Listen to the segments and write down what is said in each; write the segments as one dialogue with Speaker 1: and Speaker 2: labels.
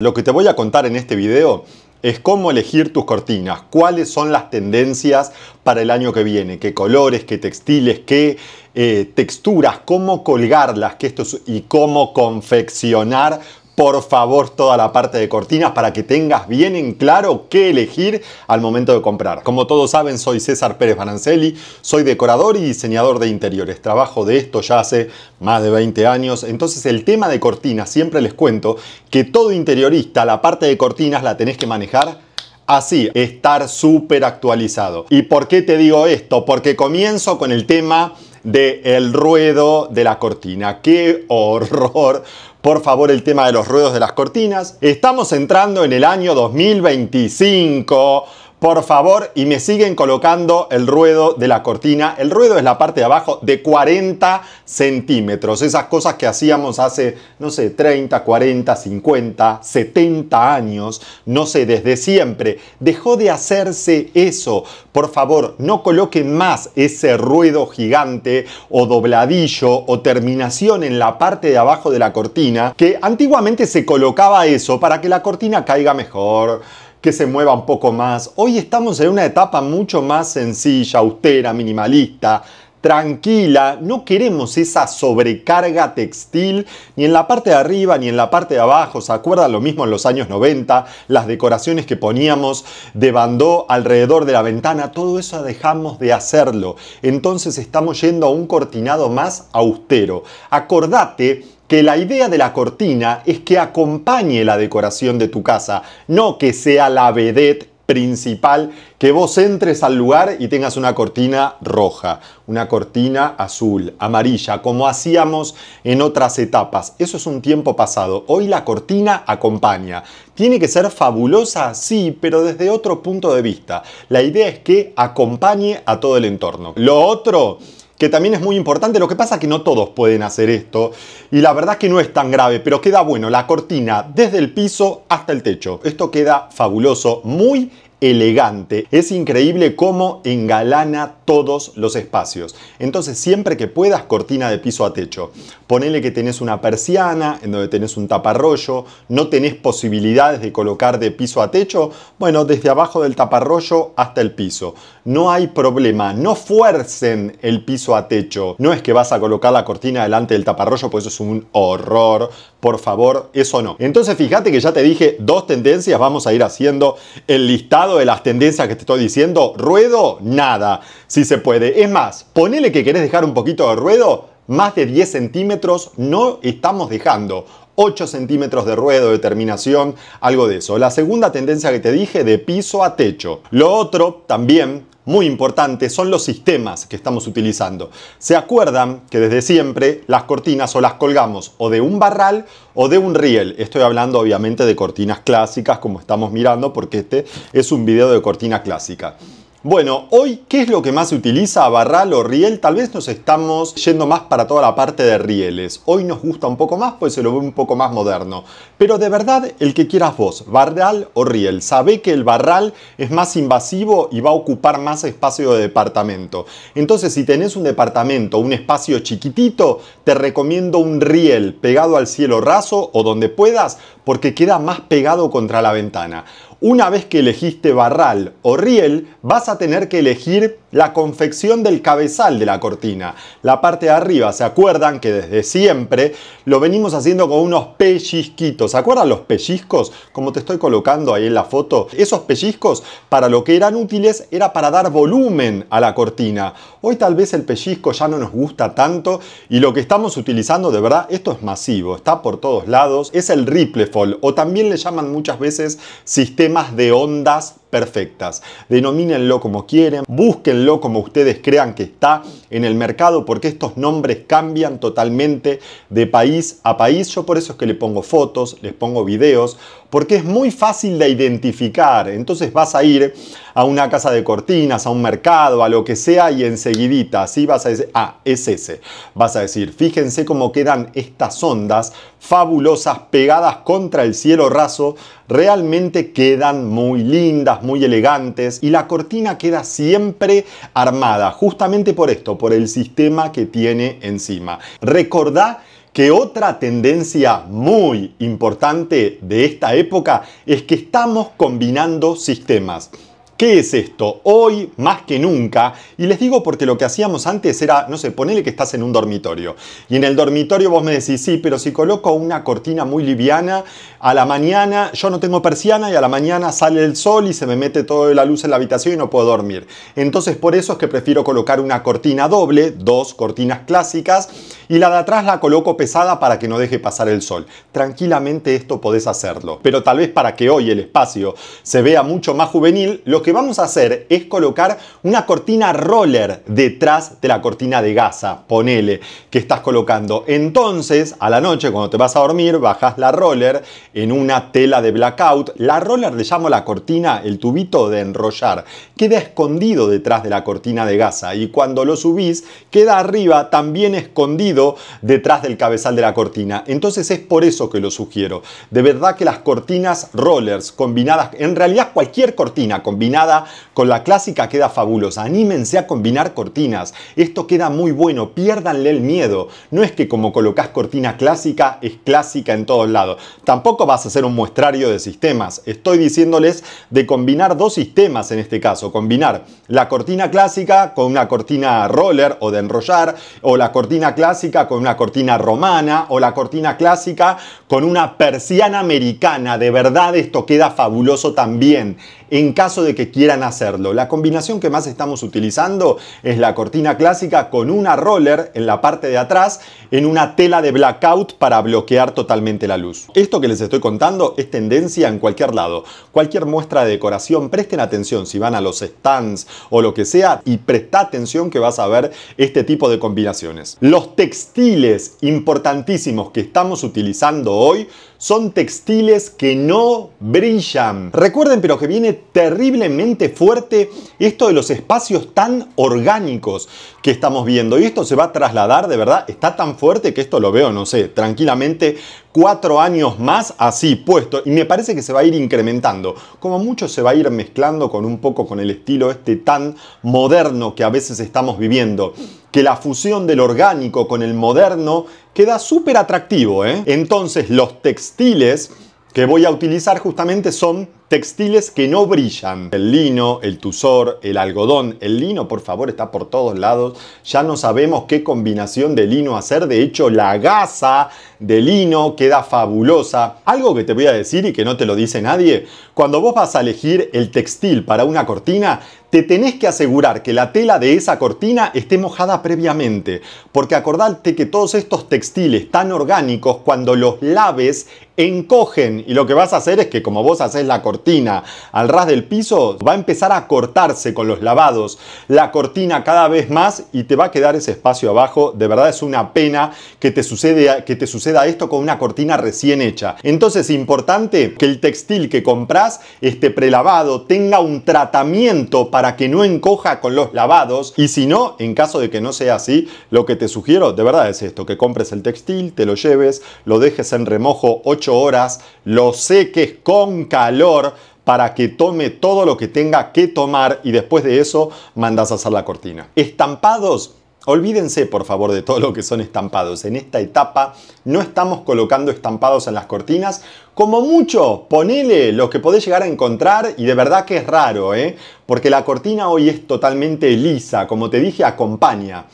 Speaker 1: Lo que te voy a contar en este video es cómo elegir tus cortinas, cuáles son las tendencias para el año que viene, qué colores, qué textiles, qué eh, texturas, cómo colgarlas, que esto y cómo confeccionar por favor toda la parte de cortinas para que tengas bien en claro qué elegir al momento de comprar. Como todos saben, soy César Pérez Baranceli. soy decorador y diseñador de interiores. Trabajo de esto ya hace más de 20 años, entonces el tema de cortinas, siempre les cuento que todo interiorista, la parte de cortinas la tenés que manejar así, estar súper actualizado. ¿Y por qué te digo esto? Porque comienzo con el tema del el ruedo de la cortina. ¡Qué horror! por favor el tema de los ruedos de las cortinas. Estamos entrando en el año 2025 por favor, y me siguen colocando el ruedo de la cortina. El ruedo es la parte de abajo de 40 centímetros. Esas cosas que hacíamos hace, no sé, 30, 40, 50, 70 años, no sé, desde siempre. Dejó de hacerse eso. Por favor, no coloquen más ese ruedo gigante o dobladillo o terminación en la parte de abajo de la cortina, que antiguamente se colocaba eso para que la cortina caiga mejor que se mueva un poco más. Hoy estamos en una etapa mucho más sencilla, austera, minimalista, tranquila, no queremos esa sobrecarga textil ni en la parte de arriba ni en la parte de abajo, se acuerda lo mismo en los años 90, las decoraciones que poníamos de bandó alrededor de la ventana, todo eso dejamos de hacerlo, entonces estamos yendo a un cortinado más austero. Acordate que la idea de la cortina es que acompañe la decoración de tu casa, no que sea la vedette principal, que vos entres al lugar y tengas una cortina roja, una cortina azul, amarilla, como hacíamos en otras etapas. Eso es un tiempo pasado. Hoy la cortina acompaña. ¿Tiene que ser fabulosa? Sí, pero desde otro punto de vista. La idea es que acompañe a todo el entorno. Lo otro que también es muy importante. Lo que pasa es que no todos pueden hacer esto y la verdad es que no es tan grave, pero queda bueno la cortina desde el piso hasta el techo. Esto queda fabuloso, muy elegante. Es increíble cómo engalana todos los espacios. Entonces, siempre que puedas, cortina de piso a techo. Ponele que tenés una persiana, en donde tenés un taparrollo, no tenés posibilidades de colocar de piso a techo, bueno, desde abajo del taparrollo hasta el piso no hay problema. No fuercen el piso a techo. No es que vas a colocar la cortina delante del taparroyo pues eso es un horror. Por favor, eso no. Entonces fíjate que ya te dije dos tendencias. Vamos a ir haciendo el listado de las tendencias que te estoy diciendo. Ruedo, nada. Si se puede. Es más, ponele que querés dejar un poquito de ruedo. Más de 10 centímetros no estamos dejando. 8 centímetros de ruedo, de terminación, algo de eso. La segunda tendencia que te dije, de piso a techo. Lo otro, también, muy importante son los sistemas que estamos utilizando. ¿Se acuerdan que desde siempre las cortinas o las colgamos o de un barral o de un riel? Estoy hablando obviamente de cortinas clásicas como estamos mirando porque este es un video de cortina clásica. Bueno, hoy, ¿qué es lo que más se utiliza? ¿Barral o riel? Tal vez nos estamos yendo más para toda la parte de rieles. Hoy nos gusta un poco más, pues se lo ve un poco más moderno. Pero de verdad, el que quieras vos, barral o riel. Sabe que el barral es más invasivo y va a ocupar más espacio de departamento. Entonces, si tenés un departamento, un espacio chiquitito, te recomiendo un riel pegado al cielo raso o donde puedas, porque queda más pegado contra la ventana. Una vez que elegiste barral o riel, vas a tener que elegir la confección del cabezal de la cortina. La parte de arriba, ¿se acuerdan que desde siempre lo venimos haciendo con unos pellizquitos? ¿Se acuerdan los pellizcos? Como te estoy colocando ahí en la foto. Esos pellizcos para lo que eran útiles era para dar volumen a la cortina. Hoy tal vez el pellizco ya no nos gusta tanto y lo que estamos utilizando de verdad, esto es masivo, está por todos lados. Es el ripple fall o también le llaman muchas veces sistema temas de ondas perfectas. Denomínenlo como quieren, búsquenlo como ustedes crean que está en el mercado porque estos nombres cambian totalmente de país a país. Yo por eso es que le pongo fotos, les pongo videos, porque es muy fácil de identificar. Entonces vas a ir a una casa de cortinas, a un mercado, a lo que sea y enseguidita así vas a decir, ah, es ese. Vas a decir, fíjense cómo quedan estas ondas fabulosas pegadas contra el cielo raso, realmente quedan muy lindas muy elegantes y la cortina queda siempre armada, justamente por esto, por el sistema que tiene encima. Recordá que otra tendencia muy importante de esta época es que estamos combinando sistemas. ¿Qué es esto? Hoy más que nunca, y les digo porque lo que hacíamos antes era, no sé, ponele que estás en un dormitorio, y en el dormitorio vos me decís, sí, pero si coloco una cortina muy liviana, a la mañana yo no tengo persiana y a la mañana sale el sol y se me mete toda la luz en la habitación y no puedo dormir. Entonces por eso es que prefiero colocar una cortina doble, dos cortinas clásicas, y la de atrás la coloco pesada para que no deje pasar el sol. Tranquilamente esto podés hacerlo, pero tal vez para que hoy el espacio se vea mucho más juvenil, lo que vamos a hacer es colocar una cortina roller detrás de la cortina de gasa, ponele, que estás colocando. Entonces, a la noche, cuando te vas a dormir, bajas la roller en una tela de blackout. La roller le llamo la cortina, el tubito de enrollar. Queda escondido detrás de la cortina de gasa y cuando lo subís, queda arriba también escondido detrás del cabezal de la cortina. Entonces es por eso que lo sugiero. De verdad que las cortinas rollers combinadas, en realidad cualquier cortina combinada, con la clásica queda fabulosa. Anímense a combinar cortinas. Esto queda muy bueno. Piérdanle el miedo. No es que como colocas cortina clásica, es clásica en todos lados. Tampoco vas a hacer un muestrario de sistemas. Estoy diciéndoles de combinar dos sistemas en este caso. Combinar la cortina clásica con una cortina roller o de enrollar, o la cortina clásica con una cortina romana, o la cortina clásica con una persiana americana. De verdad esto queda fabuloso también. En caso de que quieran hacerlo. La combinación que más estamos utilizando es la cortina clásica con una roller en la parte de atrás en una tela de blackout para bloquear totalmente la luz. Esto que les estoy contando es tendencia en cualquier lado. Cualquier muestra de decoración, presten atención si van a los stands o lo que sea y presta atención que vas a ver este tipo de combinaciones. Los textiles importantísimos que estamos utilizando hoy son textiles que no brillan. Recuerden pero que viene terriblemente fuerte esto de los espacios tan orgánicos que estamos viendo. Y esto se va a trasladar, de verdad, está tan fuerte que esto lo veo, no sé, tranquilamente cuatro años más así puesto y me parece que se va a ir incrementando. Como mucho se va a ir mezclando con un poco con el estilo este tan moderno que a veces estamos viviendo. Que la fusión del orgánico con el moderno queda súper atractivo. ¿eh? Entonces los textiles que voy a utilizar justamente son textiles que no brillan. El lino, el tusor, el algodón. El lino, por favor, está por todos lados. Ya no sabemos qué combinación de lino hacer. De hecho, la gasa de lino queda fabulosa. Algo que te voy a decir y que no te lo dice nadie. Cuando vos vas a elegir el textil para una cortina, te tenés que asegurar que la tela de esa cortina esté mojada previamente, porque acordate que todos estos textiles tan orgánicos, cuando los laves, encogen y lo que vas a hacer es que como vos haces la cortina, cortina al ras del piso va a empezar a cortarse con los lavados la cortina cada vez más y te va a quedar ese espacio abajo. De verdad es una pena que te, que te suceda esto con una cortina recién hecha. Entonces importante que el textil que compras esté prelavado, tenga un tratamiento para que no encoja con los lavados y si no, en caso de que no sea así, lo que te sugiero de verdad es esto, que compres el textil, te lo lleves, lo dejes en remojo 8 horas, lo seques con calor para que tome todo lo que tenga que tomar y después de eso mandas a hacer la cortina. Estampados, Olvídense por favor de todo lo que son estampados. En esta etapa no estamos colocando estampados en las cortinas. Como mucho, ponele lo que podés llegar a encontrar y de verdad que es raro, ¿eh? porque la cortina hoy es totalmente lisa, como te dije, acompaña.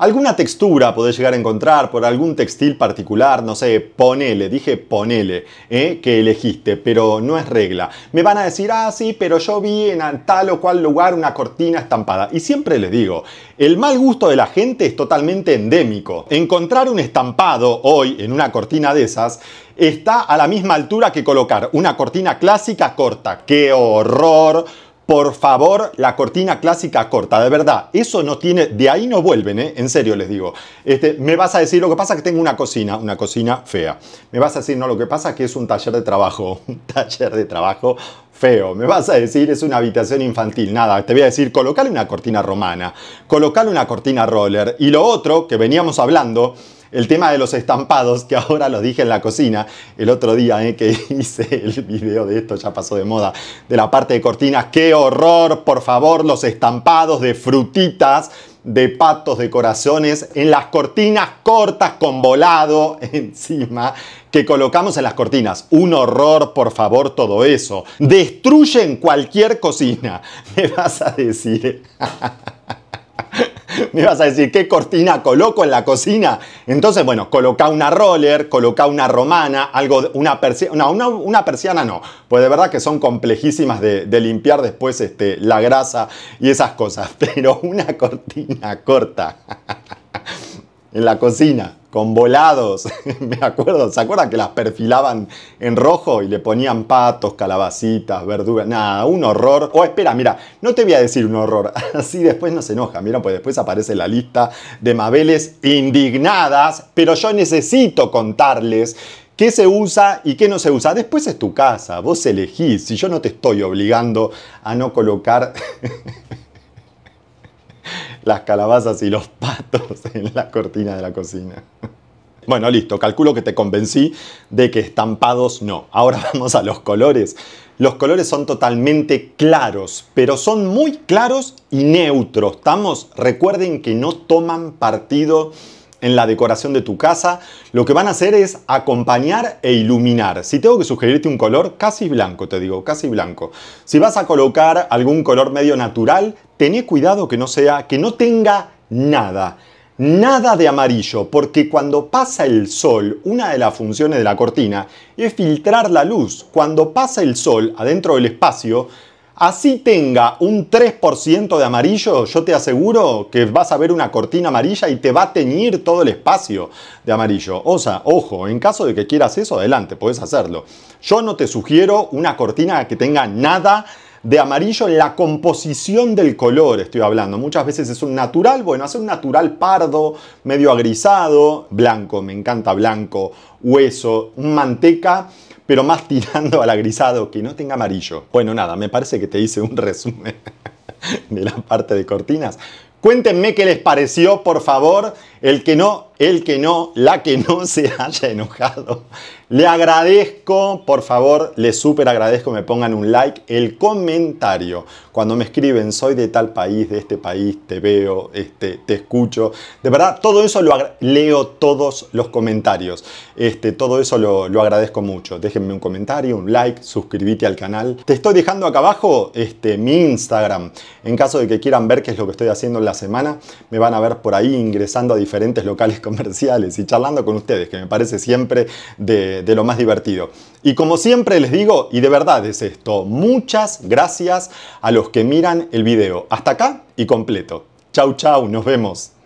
Speaker 1: Alguna textura podés llegar a encontrar por algún textil particular, no sé, ponele, dije ponele, ¿eh? que elegiste, pero no es regla. Me van a decir, ah, sí, pero yo vi en tal o cual lugar una cortina estampada. Y siempre les digo, el mal gusto de la gente es totalmente endémico. Encontrar un estampado hoy en una cortina de esas está a la misma altura que colocar una cortina clásica corta. ¡Qué horror! Por favor, la cortina clásica corta, de verdad, eso no tiene, de ahí no vuelven, ¿eh? en serio les digo. Este, me vas a decir, lo que pasa es que tengo una cocina, una cocina fea. Me vas a decir, no, lo que pasa es que es un taller de trabajo, un taller de trabajo feo. Me vas a decir, es una habitación infantil. Nada, te voy a decir, colocale una cortina romana, colocale una cortina roller. Y lo otro que veníamos hablando, el tema de los estampados, que ahora los dije en la cocina el otro día eh, que hice el video de esto, ya pasó de moda, de la parte de cortinas. ¡Qué horror! Por favor, los estampados de frutitas de patos de corazones en las cortinas cortas con volado encima que colocamos en las cortinas. Un horror, por favor, todo eso. Destruyen cualquier cocina, me vas a decir. Me ibas a decir, ¿qué cortina coloco en la cocina? Entonces, bueno, coloca una roller, coloca una romana, algo, una persiana, no, una, persiana no, pues de verdad que son complejísimas de, limpiar después este, la grasa y esas cosas, pero una cortina corta. en la cocina, con volados, me acuerdo, ¿se acuerdan que las perfilaban en rojo y le ponían patos, calabacitas, verduras? Nada, un horror. O oh, espera, mira, no te voy a decir un horror, así después no se enoja, mira, pues después aparece la lista de Mabeles indignadas, pero yo necesito contarles qué se usa y qué no se usa. Después es tu casa, vos elegís, si yo no te estoy obligando a no colocar... las calabazas y los patos en la cortina de la cocina. Bueno, listo, calculo que te convencí de que estampados no. Ahora vamos a los colores. Los colores son totalmente claros, pero son muy claros y neutros. ¿Estamos? Recuerden que no toman partido en la decoración de tu casa, lo que van a hacer es acompañar e iluminar. Si tengo que sugerirte un color, casi blanco, te digo, casi blanco. Si vas a colocar algún color medio natural, tené cuidado que no sea, que no tenga nada. Nada de amarillo, porque cuando pasa el sol, una de las funciones de la cortina es filtrar la luz. Cuando pasa el sol adentro del espacio, Así tenga un 3% de amarillo, yo te aseguro que vas a ver una cortina amarilla y te va a teñir todo el espacio de amarillo. O sea, ojo, en caso de que quieras eso, adelante, puedes hacerlo. Yo no te sugiero una cortina que tenga nada de amarillo la composición del color, estoy hablando. Muchas veces es un natural, bueno, hacer un natural pardo, medio agrisado, blanco, me encanta blanco, hueso, manteca pero más tirando al agrisado, que no tenga amarillo. Bueno, nada, me parece que te hice un resumen de la parte de cortinas. Cuéntenme qué les pareció, por favor, el que no, el que no, la que no se haya enojado le agradezco, por favor, le súper agradezco me pongan un like, el comentario. Cuando me escriben, soy de tal país, de este país, te veo, este, te escucho. De verdad, todo eso lo leo todos los comentarios. Este, todo eso lo, agradezco mucho. Déjenme un comentario, un like, suscríbete al canal. Te estoy dejando acá abajo este, mi Instagram. En caso de que quieran ver qué es lo que estoy haciendo en la semana, me van a ver por ahí ingresando a diferentes locales comerciales y charlando con ustedes, que me parece siempre de de lo más divertido. Y como siempre les digo, y de verdad es esto, muchas gracias a los que miran el video. Hasta acá y completo. Chau, chau, nos vemos.